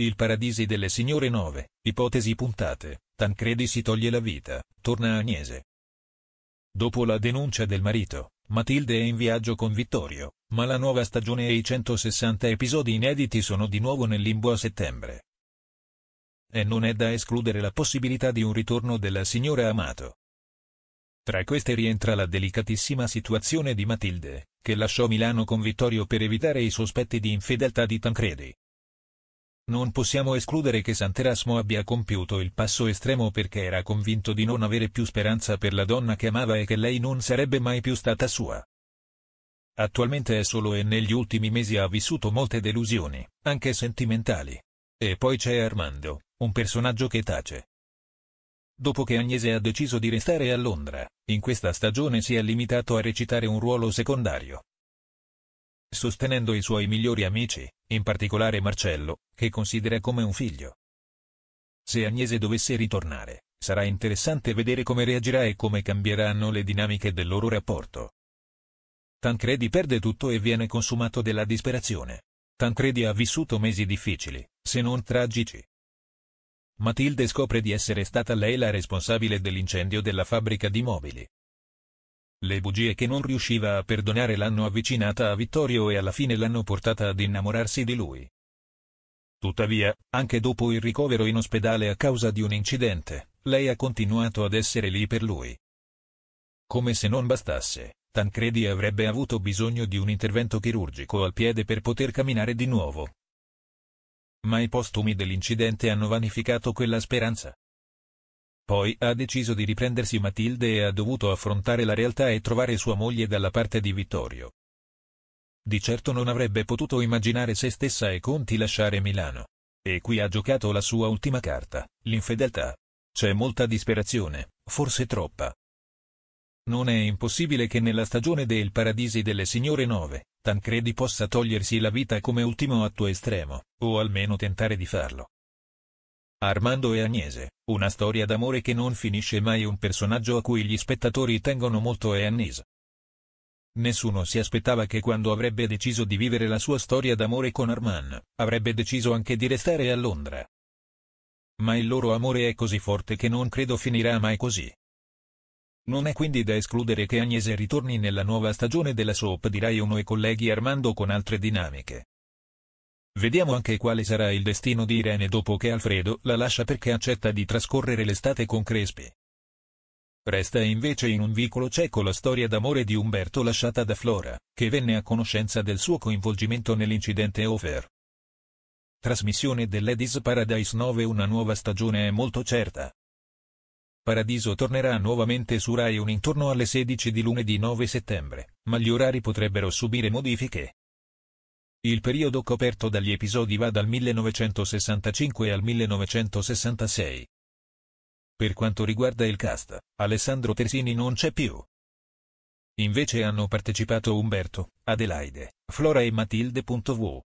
Il Paradisi delle Signore 9, ipotesi puntate, Tancredi si toglie la vita, torna Agnese. Dopo la denuncia del marito, Matilde è in viaggio con Vittorio, ma la nuova stagione e i 160 episodi inediti sono di nuovo nel limbo a settembre. E non è da escludere la possibilità di un ritorno della signora Amato. Tra queste rientra la delicatissima situazione di Matilde, che lasciò Milano con Vittorio per evitare i sospetti di infedeltà di Tancredi. Non possiamo escludere che Sant'Erasmo abbia compiuto il passo estremo perché era convinto di non avere più speranza per la donna che amava e che lei non sarebbe mai più stata sua. Attualmente è solo e negli ultimi mesi ha vissuto molte delusioni, anche sentimentali. E poi c'è Armando, un personaggio che tace. Dopo che Agnese ha deciso di restare a Londra, in questa stagione si è limitato a recitare un ruolo secondario sostenendo i suoi migliori amici, in particolare Marcello, che considera come un figlio. Se Agnese dovesse ritornare, sarà interessante vedere come reagirà e come cambieranno le dinamiche del loro rapporto. Tancredi perde tutto e viene consumato della disperazione. Tancredi ha vissuto mesi difficili, se non tragici. Matilde scopre di essere stata lei la responsabile dell'incendio della fabbrica di mobili. Le bugie che non riusciva a perdonare l'hanno avvicinata a Vittorio e alla fine l'hanno portata ad innamorarsi di lui. Tuttavia, anche dopo il ricovero in ospedale a causa di un incidente, lei ha continuato ad essere lì per lui. Come se non bastasse, Tancredi avrebbe avuto bisogno di un intervento chirurgico al piede per poter camminare di nuovo. Ma i postumi dell'incidente hanno vanificato quella speranza. Poi ha deciso di riprendersi Matilde e ha dovuto affrontare la realtà e trovare sua moglie dalla parte di Vittorio. Di certo non avrebbe potuto immaginare se stessa e Conti lasciare Milano. E qui ha giocato la sua ultima carta, l'infedeltà. C'è molta disperazione, forse troppa. Non è impossibile che nella stagione del Paradisi delle Signore 9, Tancredi possa togliersi la vita come ultimo atto estremo, o almeno tentare di farlo. Armando e Agnese, una storia d'amore che non finisce mai un personaggio a cui gli spettatori tengono molto è Annise. Nessuno si aspettava che quando avrebbe deciso di vivere la sua storia d'amore con Armand, avrebbe deciso anche di restare a Londra. Ma il loro amore è così forte che non credo finirà mai così. Non è quindi da escludere che Agnese ritorni nella nuova stagione della soap di Rai 1 e colleghi Armando con altre dinamiche. Vediamo anche quale sarà il destino di Irene dopo che Alfredo la lascia perché accetta di trascorrere l'estate con Crespi. Resta invece in un vicolo cieco la storia d'amore di Umberto lasciata da Flora, che venne a conoscenza del suo coinvolgimento nell'incidente Over. Trasmissione dell'Edis Paradise 9 Una nuova stagione è molto certa. Paradiso tornerà nuovamente su Rai 1 intorno alle 16 di lunedì 9 settembre, ma gli orari potrebbero subire modifiche. Il periodo coperto dagli episodi va dal 1965 al 1966. Per quanto riguarda il cast, Alessandro Tersini non c'è più. Invece hanno partecipato Umberto, Adelaide, Flora e Matilde.v.